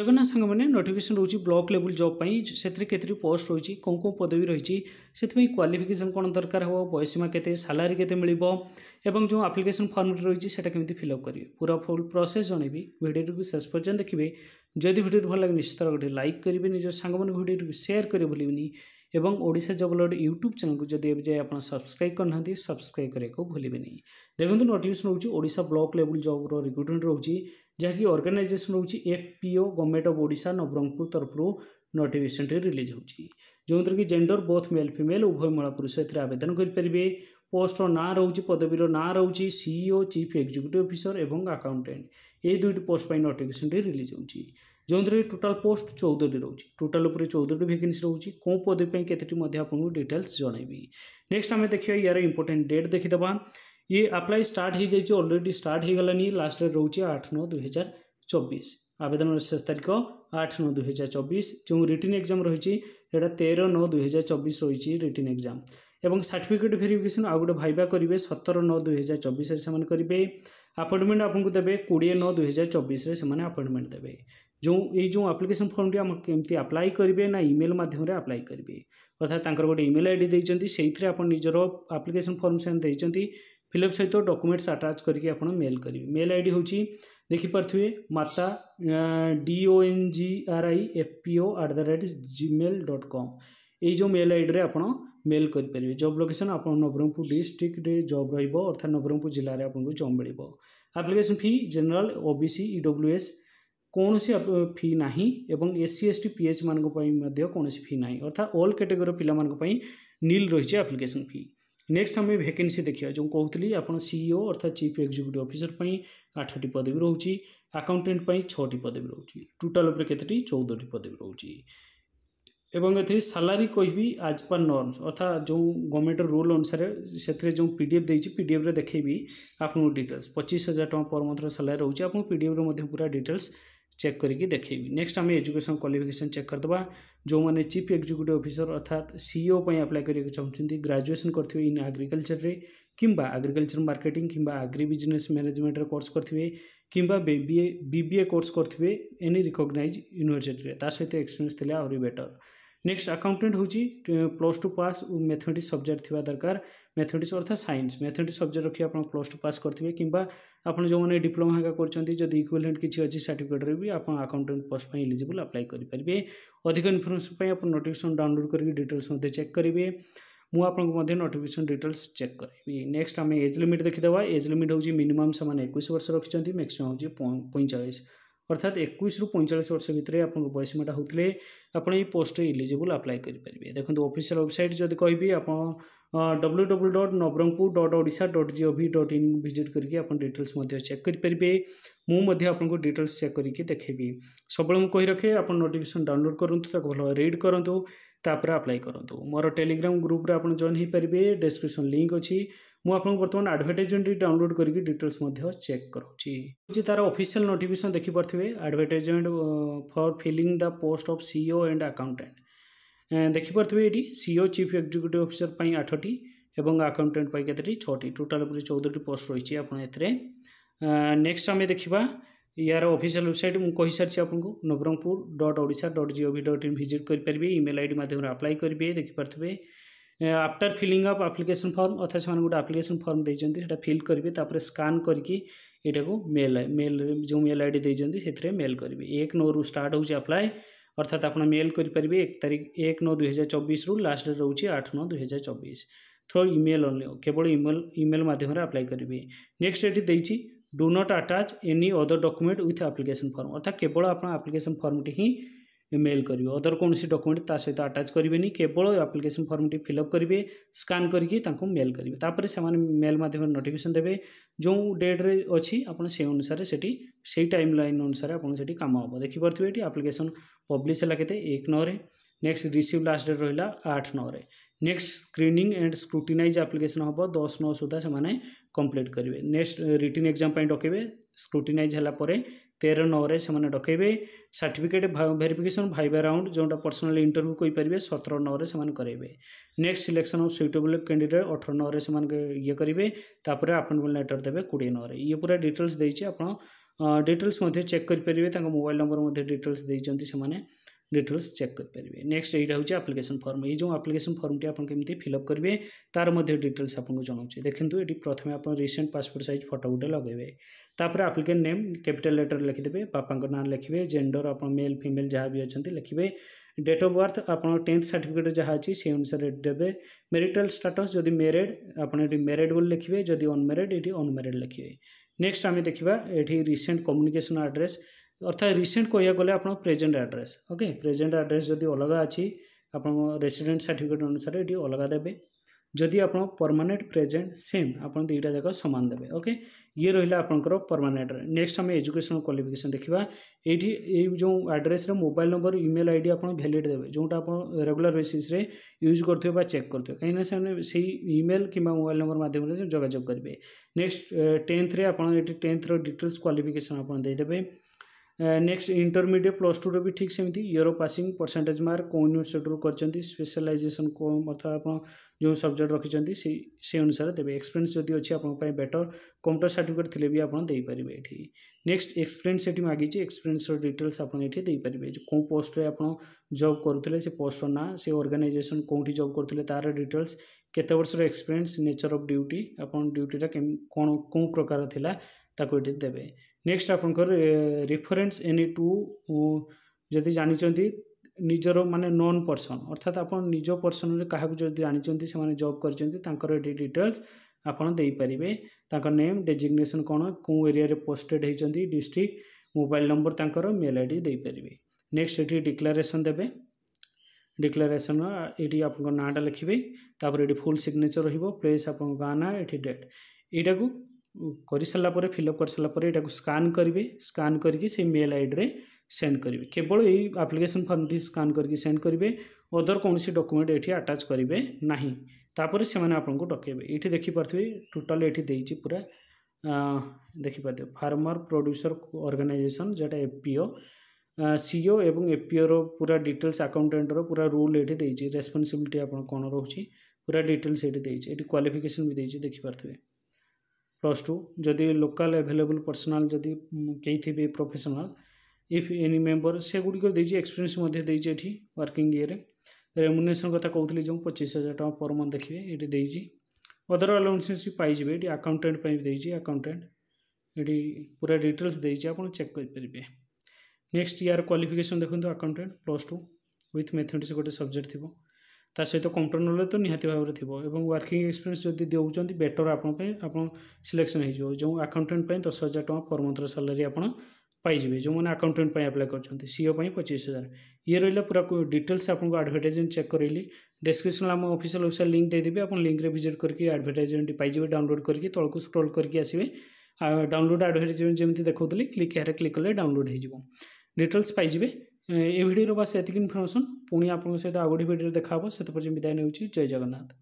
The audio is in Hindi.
ଜଗନ୍ନାଥ ସାଙ୍ଗମାନେ ନୋଟିଫିକେସନ୍ ରହୁଛି ବ୍ଲକ୍ ଲେବୁଲ୍ ଜବ୍ ପାଇଁ ସେଥିରେ କେତୋଟି ପୋଷ୍ଟ ରହିଛି କେଉଁ କେଉଁ ପଦବୀ ରହିଛି ସେଥିପାଇଁ କ୍ୱାଲିଫିକେସନ୍ କ'ଣ ଦରକାର ହେବ ବୟସୀମା କେତେ ସାଲାରୀ କେତେ ମିଳିବ ଏବଂ ଯେଉଁ ଆପ୍ଲିକେସନ୍ ଫର୍ମଟି ରହିଛି ସେଇଟା କେମିତି ଫିଲ୍ଅପ୍ କରିବେ ପୁରା ଫୁଲ୍ ପ୍ରୋସେସ୍ ଜଣେଇବି ଭିଡ଼ିଓଟିକୁ ଶେଷ ପର୍ଯ୍ୟନ୍ତ ଦେଖିବେ ଯଦି ଭିଡ଼ିଓଟି ଭଲ ଲାଗେ ନିଶ୍ଚିତ ଗୋଟେ ଲାଇକ୍ କରିବେ ନିଜ ସାଙ୍ଗମାନଙ୍କୁ ଭିଡ଼ିଓଟିକୁ ସେୟାର କରିବେ ଭୁଲିବେନି ଏବଂ ଓଡ଼ିଶା ଜଗଲଡ଼ ୟୁଟ୍ୟୁବ୍ ଚ୍ୟାନେଲକୁ ଯଦି ଏବେ ଯାଏ ଆପଣ ସବସ୍କ୍ରାଇବ୍ କରିନାହାନ୍ତି ସବସ୍କ୍ରାଇବ୍ କରିବାକୁ ଭୁଲିବେନି ଦେଖନ୍ତୁ ନୋଟିଫିକେସନ୍ ରହୁଛି ଓଡ଼ିଶା ବ୍ଲକ୍ ଲେବୁଲ୍ ଜବ୍ର ରିକ୍ରୁଟମେଣ୍ଟ ରହୁଛି जहाँकि अर्गानाइजेसन रोचे एफ पीओ गवर्नमेंट अफ ओडा नवरंगपुर तरफ नोटिफिकेसन टी रिलीज हो जेंडर बोथ मेल फिमेल उभय महिला पुरुष ए आवेदन करेंगे पोस्ट ना रोचे पदवीर ना रोच सीईओ चीफ एक्जिक्यूटिव अफिसर और आकाउंटाट यही दुईट पोस्ट नोटिकेसन टी रिलीज हो जो थे टोटाल पोस्ट चौदह रोचे टोटाल चौदह टी भेके रोचे कौ पदवीप केतोटी आपको डिटेल्स जनइबी नेक्स्ट आम देखिए यार इंपोर्टां डेट देखीदे ये ଆପ୍ଲାଏ ଷ୍ଟାର୍ଟ ହେଇଯାଇଛି ଅଲରେଡ଼ି ଷ୍ଟାର୍ଟ ହେଇଗଲାଣି ଲାଷ୍ଟ ଡେଟ୍ ରହୁଛି ଆଠ ନଅ ଦୁଇହଜାର ଚବିଶ ଆବେଦନର ଶେଷ ତାରିଖ ଆଠ ନଅ ଦୁଇହଜାର ଚବିଶ ଯେଉଁ ରିଟିନ୍ ଏକ୍ଜାମ୍ ରହିଛି ସେଇଟା ତେର ନଅ ଦୁଇହଜାର ଚବିଶ ରହିଛି ରିଟିନ୍ ଏକ୍ଜାମ୍ ଏବଂ ସାର୍ଟିଫିକେଟ୍ ଭେରିଫିକେସନ୍ ଆଉ ଗୋଟେ ଭାଇବା କରିବେ ସତର ନଅ ଦୁଇହଜାର ଚବିଶରେ ସେମାନେ କରିବେ ଆପଏଣ୍ଟମେଣ୍ଟ ଆପଣଙ୍କୁ ଦେବେ କୋଡ଼ିଏ ନଅ ଦୁଇହଜାର ଚବିଶରେ ସେମାନେ ଆପଏଣ୍ଟମେଣ୍ଟ ଦେବେ ଯେଉଁ ଏଇ ଯେଉଁ ଆପ୍ଲିକେସନ୍ ଫର୍ମଟି ଆମ କେମିତି ଆପ୍ଲାଏ କରିବେ ନା ଇମେଲ୍ ମାଧ୍ୟମରେ ଆପ୍ଲାଏ କରିବେ ଅର୍ଥାତ୍ ତାଙ୍କର ଗୋଟେ ଇମେଲ୍ ଆଇ ଡ଼ି ଦେଇଛନ୍ତି ସେଇଥିରେ ଆପଣ ନିଜର ଆପ୍ଲିକେସନ୍ ଫର୍ମ ସେମାନେ ଦେଇଛନ୍ତି फिलअप सहित डक्यूमेंट्स आटाच करके मेल करेंगे मेल आई डी हूँ देखिपे माता D O N G R I F P O at the rate Gmail dot com यो मेल आई डी आप मेल करेंगे जब लोकेसन आप नवरंगपुर डिस्ट्रिक्ट जब रही अर्थात नवरंगपुर जिले में आपको जब मिल application fee general O B C S कौन सी फी ना एवं SC S T P H मानी कौन फी ना अर्थात अल्ल कैटेगोरी पिला निल रही है आप्लिकेसन फी नेक्स्ट आम भेके देखा जो कहती आपड़ सीईओ अर्थात चिफ एक्जिक्यूट अफिसर पर आठट पदवी रोच आकाउंटेट छटी पदवी रोच टोटाल कतोटी चौदह पदवी रोज एवं सालरी कह आज पर नर्मस अर्थात जो गवर्नमेंट रूल अनुसार से जो पी डी एफ देती पी डी एफ्रे देखी आपको डिटेल्स पचीस हजार टाँग पर मंथर सालरी रोचे आप पी डी एफ्रे पूरा डिटेल्स चेक करके देखेबी नेक्स्ट आम एजुकेशन क्वाफिकेसन चेक करदे जो मैंने चिफ एक्जिक्यूट अफिसर अर्थात सीईओ आप्लाय करके चाहते ग्राजुएसन करेंगे इन आग्रिकलचर कि आग्रिकलचर मार्केटिंग कि आग्री बिजनेस मैनेजमेंटर कोर्स करेंगे कि बीबीए बीबीए कोर्स करेंगे एनी रिकग्नाइज यूनिवर्सीटी सहित एक्सपीरियंस थे आहरी बेटर नेक्स्ट आकाउंटेंट हूँ plus two pass mathematics subject थी दरकार मैथमेटिक्स अर्थात सैंस मैथमेटिक्स सब्जेक्ट रखिए आप प्लस टू पास करते हैं कि आप जो मैंने डिप्लोमा करते जो इक्वालेंट किसी अच्छी सार्टिफिकेट भी आप आकाउंटेंट पोस्ट इलिजिबल आप्लाय करेंगे अधिक इनफर्मेशन आप नोटिकेसन डाउनलोड करके डिटेल्स चेक करेंगे मुझे नोटिकेसन डिटेल्स चेक करी नेक्स्ट आम एज लिमिट देखीदे एज लिमिट हूँ मिनिमम से एक वर्ष रखिंट मैक्सीम हूँ पैंचाश ଅର୍ଥାତ୍ ଏକୋଇଶରୁ ପଇଁଚାଳିଶ ବର୍ଷ ଭିତରେ ଆପଣଙ୍କ ବୟସ ସୀମାଟା ହେଉଥିଲେ ଆପଣ ଏହି ପୋଷ୍ଟରେ ଇଲିଜିବୁଲ୍ ଆପ୍ଲାଏ କରିପାରିବେ ଦେଖନ୍ତୁ ଅଫିସିଆଲ୍ ୱେବସାଇଟ୍ ଯଦି କହିବି ଆପଣ W W dot Nabarangpur dot Odisha dot G O V dot in visit କରିକି ଆପଣ ଡିଟେଲ୍ସ ମଧ୍ୟ ଚେକ୍ କରିପାରିବେ ମୁଁ ମଧ୍ୟ ଆପଣଙ୍କୁ ଡିଟେଲ୍ସ ଚେକ୍ କରିକି ଦେଖେଇବି ସବୁବେଳେ ମୁଁ କହି ରଖେ ଆପଣ ନୋଟିଫିକେସନ୍ ଡାଉନଲୋଡ଼୍ କରନ୍ତୁ ତାକୁ ଭଲ ରିଡ୍ କରନ୍ତୁ ତାପରେ ଆପ୍ଲାଏ କରନ୍ତୁ ମୋର ଟେଲିଗ୍ରାମ ଗ୍ରୁପରେ ଆପଣ ଜଏନ୍ ହୋଇପାରିବେ ଡେସ୍କ୍ରିପସନ୍ ଲିଙ୍କ୍ ଅଛି ମୁଁ ଆପଣଙ୍କୁ ବର୍ତ୍ତମାନ ଆଡ଼ଭର୍ଟାଇଜମେଣ୍ଟ ଡାଉନଲୋଡ଼ କରିକି ଡିଟେଲ୍ସ ମଧ୍ୟ ଚେକ୍ କରୁଛି ହେଉଛି ତା'ର ଅଫିସିଆଲ ନୋଟିଫିକେସନ୍ ଦେଖିପାରୁଥିବେ advertisement for filling the post of CEO and accountant ଦେଖିପାରୁଥିବେ ଏଠି ସିଇଓ ଚିଫ୍ ଏକ୍ଜିକ୍ୟୁଟିଭ୍ ଅଫିସର ପାଇଁ ଆଠଟି ଏବଂ ଆକାଉଣ୍ଟାଣ୍ଟ ପାଇଁ କେତେଟି ଛଅଟି ଟୋଟାଲ୍ ଉପରେ ଚଉଦଟି ପୋଷ୍ଟ ରହିଛି ଆପଣ ଏଥିରେ ନେକ୍ସଟ ଆମେ ଦେଖିବା ইয়ার অফিসিয়াল ওয়েবসাইট মু কইসারছি আপনার Nabarangpur dot Odisha dot G O V dot in visit করে ইমেল আইডি মাধ্যমে আপ্লাই করবে দেখিপারে after filling of application form अर्थात से गोटे आप्लिकेसन फर्म देटा फिल करेंगे तापर स्कान करके यहाँ मेल मेल जो मेल आई डी देते मेल करेंगे एक नौ रु स्टार्ट होप्लाए अर्थात आप मेल करेंगे एक तारीख एक नौ दुई हजार चबीस रु लास्ट डेट रोचे आठ नौ दुई हजार चबिश थ्रो इमेल अन्य केवल इमेल इमेल मध्यम आप्लाय करेंगे नेक्स्ट ये देखिए do not attach any other document with application form अर्थात केवल आप आप्लिकेसन फर्म टी ही ଇମେଲ୍ କରିବେ ଅଦର କୌଣସି ଡକୁମେଣ୍ଟ ତା ସହିତ ଆଟାଚ୍ କରିବେନି କେବଳ ଆପ୍ଲିକେସନ୍ ଫର୍ମଟି ଫିଲ୍ଅପ୍ କରିବେ ସ୍କାନ୍ କରିକି ତାଙ୍କୁ ମେଲ୍ କରିବେ ତାପରେ ସେମାନେ ମେଲ୍ ମାଧ୍ୟମରେ ନୋଟିଫିକେସନ୍ ଦେବେ ଯେଉଁ ଡେଟ୍ରେ ଅଛି ଆପଣ ସେହି ଅନୁସାରେ ସେଠି ସେଇ ଟାଇମ୍ ଲାଇନ୍ ଅନୁସାରେ ଆପଣ ସେଠି କାମ ହେବ ଦେଖିପାରୁଥିବେ ଏଠି ଆପ୍ଲିକେସନ୍ ପବ୍ଲିଶ୍ ହେଲା କେତେ ଏକ ନଅରେ ନେକ୍ସଟ ରିସିଭ୍ ଲାଷ୍ଟ ଡେଟ୍ ରହିଲା ଆଠ ନଅରେ next screening and scrutinise application ହେବ ଦଶ ନଅ ସୁଦ୍ଧା ସେମାନେ କମ୍ପ୍ଲିଟ୍ କରିବେ ନେକ୍ସଟ ରିଟିନ୍ ଏକ୍ଜାମ୍ ପାଇଁ ଡକେଇବେ ସ୍କ୍ରୁଟିନାଇଜ୍ ହେଲା ପରେ ତେର ନଅରେ ସେମାନେ ଡକେଇବେ ସାର୍ଟିଫିକେଟ୍ ଭେରିଫିକେସନ୍ ଭାଇବା ରାଉଣ୍ଡ ଯେଉଁଟା ପର୍ସନାଲ୍ ଇଣ୍ଟରଭ୍ୟୁ କହିପାରିବେ ସତର ନଅରେ ସେମାନେ କରାଇବେ next selection of suitable candidate ଅଠର ନଅରେ ସେମାନେ ଇଏ କରିବେ ତାପରେ ଆପଏଣ୍ଟମେଣ୍ଟ ଲେଟର୍ ଦେବେ କୋଡ଼ିଏ ନଅରେ ଇଏ ପୁରା ଡିଟେଲ୍ସ ଦେଇଛି ଆପଣ ଡିଟେଲ୍ସ ମଧ୍ୟ ଚେକ୍ କରିପାରିବେ ତାଙ୍କ ମୋବାଇଲ୍ ନମ୍ବର ମଧ୍ୟ ଡିଟେଲ୍ସ ଦେଇଛନ୍ତି ସେମାନେ डिटेल्स चेक करेंगे नेक्स्ट यही हूँ आप्लिकेसन फर्म ये जो आप्लिकेसन फर्म टी आपत फिलअप करेंगे तार डिटेल्स आपको जनाऊे देखते ये प्रथम आप रिसे पासपोर्ट सैज फटो गोटे लगे तापर आप्लिकेन्ट नेम कैपिटाल लेटर लिखिदेवे बापा ना लिखे जेंडर आप मेल फिमेल जहाँ भी अच्छे लिखे डेट अफ बर्थ आप टेन्थ सार्टिफिकेट जहाँ अच्छी से अनुसार देते मेरीटाल स्टाटस जब मेरेड आप मेरेड बोले लिखे जब अनमेरीड ये अनमेरीड लिखे नेक्स्ट आम देखा ये रिसेंट कम्युनिकेशन आड्रेस অর্থাৎ রিসেন্ট কয়া গেলে আপনার present address okay present address যদি অলগা আছে আপনার রেসিডেন্ট সার্টিফিকেট অনুসারে এটি অলগা দেবে যদি আপনার পরমানেন্ট প্রেজেন্ট সেম আপনার দুইটা যাক সমান দেবে ওকে ইয়ে রহলা আপনার পরমানেন্ট নেক্সট আমি এজুকেশন কোয়ালিফিকেসন দেখা এইটি এই যে আড্রেসে মোবাইল নম্বর ইমেল আইডি আপনার ভ্যালিড দেবে যেটা আপনার রেগুলার বেসিসে ইউজ করতে বা চেক করতে কিনা সে সেই ইমেল কিংবা মোবাইল নম্বর মাধ্যমে যোগাযোগ করবে নেক্সট টেন্থরে আপনার এটি টেন্থর ডিটেলস কোয়ালিফিকেসন আপনার দিয়ে দেবে ନେକ୍ସଟ ଇଣ୍ଟରମିଡ଼ିଏଟ୍ ପ୍ଲସ୍ ଟୁରେ ବି ଠିକ୍ ସେମିତି ଇୟର ପାସିଂ ପରସେଣ୍ଟେଜ୍ ମାର୍କ କେଉଁ ୟୁନିଭର୍ସିଟିରୁ କରିଛନ୍ତି ସ୍ପେଶାଲାଇଜେସନ୍ କେଉଁ ଅର୍ଥାତ୍ ଆପଣ ଯେଉଁ ସବଜେକ୍ଟ ରଖିଛନ୍ତି ସେଇ ସେଇ ଅନୁସାରେ ଦେବେ ଏକ୍ସପିରିଏନ୍ସ ଯଦି ଅଛି ଆପଣଙ୍କ ପାଇଁ ବେଟର୍ କମ୍ପ୍ୟୁଟର ସାର୍ଟିଫିକେଟ୍ ଥିଲେ ବି ଆପଣ ଦେଇପାରିବେ ଏଠି ନେକ୍ସଟ ଏକ୍ସପିରିଏନ୍ସ ଏଠି ମାଗିଛି ଏକ୍ସପିରିଏନ୍ସର ଡିଟେଲ୍ସ ଆପଣ ଏଠି ଦେଇପାରିବେ କେଉଁ ପୋଷ୍ଟରେ ଆପଣ ଜବ୍ କରୁଥିଲେ ସେ ପୋଷ୍ଟର ନାଁ ସେ ଅର୍ଗାନାଇଜେସନ୍ କେଉଁଠି ଜବ୍ କରୁଥିଲେ ତା'ର ଡିଟେଲ୍ସ କେତେ ବର୍ଷର ଏକ୍ସପିରିଏନ୍ସ ନେଚର୍ ଅଫ୍ ଡ୍ୟୁଟି ଆପଣ ଡ୍ୟୁଟିଟା କ'ଣ କେଉଁ ପ୍ରକାର ଥିଲା ତାକୁ ଏଠି ଦେବେ ନେକ୍ସଟ ଆପଣଙ୍କର ରେଫରେନ୍ସ ଏନି ଟୁ ଯଦି ଜାଣିଛନ୍ତି ନିଜର ମାନେ ନନ୍ ପର୍ସନ୍ ଅର୍ଥାତ୍ ଆପଣ ନିଜ ପର୍ସନରେ କାହାକୁ ଯଦି ଜାଣିଛନ୍ତି ସେମାନେ ଜବ୍ କରିଛନ୍ତି ତାଙ୍କର ଏଠି ଡିଟେଲ୍ସ ଆପଣ ଦେଇପାରିବେ ତାଙ୍କ ନେମ୍ ଡେଜିଗ୍ନେସନ୍ କ'ଣ କେଉଁ ଏରିଆରେ ପୋଷ୍ଟେଡ଼୍ ହୋଇଛନ୍ତି ଡିଷ୍ଟ୍ରିକ୍ଟ ମୋବାଇଲ୍ ନମ୍ବର ତାଙ୍କର ମେଲ୍ ଆଇ ଡ଼ି ଦେଇପାରିବେ ନେକ୍ସଟ ଏଠି ଡିକ୍ଲାରେସନ୍ ଦେବେ ଡିକ୍ଲାରେସନ୍ ଏଠି ଆପଣଙ୍କ ନାଁଟା ଲେଖିବେ ତାପରେ ଏଠି ଫୁଲ୍ ସିଗ୍ନେଚର୍ ରହିବ ପ୍ଲେସ୍ ଆପଣଙ୍କ ଗାଁ ନାଁ ଏଠି ଡେଟ୍ ଏଇଟାକୁ କରିସାରିଲା ପରେ ଫିଲ୍ଅପ୍ କରିସାରିଲା ପରେ ଏଟାକୁ ସ୍କାନ୍ କରିବେ ସ୍କାନ୍ କରିକି ସେଇ ମେଲ୍ ଆଇଡ଼ିରେ ସେଣ୍ଡ କରିବେ କେବଳ ଏଇ ଆପ୍ଲିକେସନ୍ ଫର୍ମଟି ସ୍କାନ୍ କରିକି ସେଣ୍ଡ କରିବେ ଅଦର କୌଣସି ଡକୁମେଣ୍ଟ ଏଠି ଆଟାଚ୍ କରିବେ ନାହିଁ ତାପରେ ସେମାନେ ଆପଣଙ୍କୁ ଡକେଇବେ ଏଇଠି ଦେଖିପାରୁଥିବେ ଟୋଟାଲ୍ ଏଠି ଦେଇଛି ପୁରା ଦେଖିପାରୁଥିବେ ଫାର୍ମର ପ୍ରଡ୍ୟୁସର ଅର୍ଗାନାଇଜେସନ୍ ଯେଉଁଟା ଏପିଓ ସିଓ ଏବଂ ଏପିଓର ପୁରା ଡିଟେଲ୍ସ ଆକାଉଣ୍ଟାଣ୍ଟର ପୁରା ରୁଲ୍ ଏଠି ଦେଇଛି ରେସ୍ପନ୍ସିବିଲିଟି ଆପଣ କ'ଣ ରହୁଛି ପୁରା ଡିଟେଲ୍ସ ଏଠି ଦେଇଛି ଏଠି କ୍ୱାଲିଫିକେସନ୍ ବି ଦେଇଛି ଦେଖିପାରୁଥିବେ प्लस टू जदि लोकाल एभेलेबुल पर्सनाल जदि कहीं थी प्रफेसनाल इफ एनी मेम्बर से गुड़िकेजी एक्सपीरियंस देखिए वर्किंग इयर में रेमुनेसन क्या कहते जो पचीस हजार टाँग पर मन्थ देखिए ये अदर अलाउन्सेस भी पाइबे ये आकाउंटेट आकाउंटेट ये पूरा डिटेल्स देखिए आप चेक करेंगे नेक्स्ट इयर क्वाफिकेसन देखते accountant plus two with mathematics गोटे सब्जेक्ट थोड़ा ତା ସହିତ କମ୍ପ୍ୟୁଟର ନଲେଜ ତ ନିହାତି ଭାବରେ ଥିବ ଏବଂ ୱାର୍କିଂ ଏକ୍ସପିରିଏନ୍ସ ଯଦି ଦେଉଛନ୍ତି ବେଟର୍ ଆପଣଙ୍କ ପାଇଁ ଆପଣ ସିଲେକ୍ସନ୍ ହେଇଯିବ ଯେଉଁ ଆକାଉଣ୍ଟାଣ୍ଟ ପାଇଁ ଦଶ ହଜାର ଟଙ୍କା ପର ମନ୍ଥର ସାଲାରୀ ଆପଣ ପାଇଯିବେ ଯେଉଁମାନେ ଆକାଉଣ୍ଟାଣ୍ଟ ପାଇଁ ଆପ୍ଲାଏ କରୁଛନ୍ତି ସିଓ ପାଇଁ ପଚିଶ ହଜାର ଇଏ ରହିଲା ପୁରା ଡିଟେଲ୍ସ ଆପଣଙ୍କୁ ଆଡ଼ଭର୍ଟାଇଜମେଣ୍ଟ ଚେକ୍ କରେଇଲି ଡେସ୍କ୍ରିପ୍ସନ୍ରେ ଆମ ଅଫିସିଆଲ୍ ୱେବସାଇଟ୍ ଲିଙ୍କ୍ ଦେଇଦେବି ଆପଣ ଲିଙ୍କ୍ରେ ଭିଜିଟ୍ କରିକି ଆଡ଼ଭର୍ଟାଇଜମେଣ୍ଟ ପାଇଯିବେ ଡାଉନଲୋଡ଼୍ କରିକି ତଳକୁ ସ୍କ୍ରଲ୍ କରିକି ଆସିବେ ଡାଉନଲୋଡ଼୍ ଆଡ଼ଭର୍ଟାଇଜମେଣ୍ଟ ଯେମିତି ଦେଖାଉଥିଲି କ୍ଲିକ୍ ଏହାର କ୍ଲିକ୍ କଲେ ଡାଉନଲୋଡ଼୍ ହେଇଯିବ ଡିଟେଲ୍ସ ପାଇଯିବେ ଏ ଭିଡ଼ିଓରେ ବାସ୍ ଏତିକି ଇନଫର୍ମେସନ୍ ପୁଣି ଆପଣଙ୍କ ସହିତ ଆଉ ଗୋଟେ ଭିଡ଼ିଓରେ ଦେଖା ହେବ ସେତେପର୍ଯ୍ୟନ୍ତ ବିଦାୟ ନେଉଛି ଜୟ ଜଗନ୍ନାଥ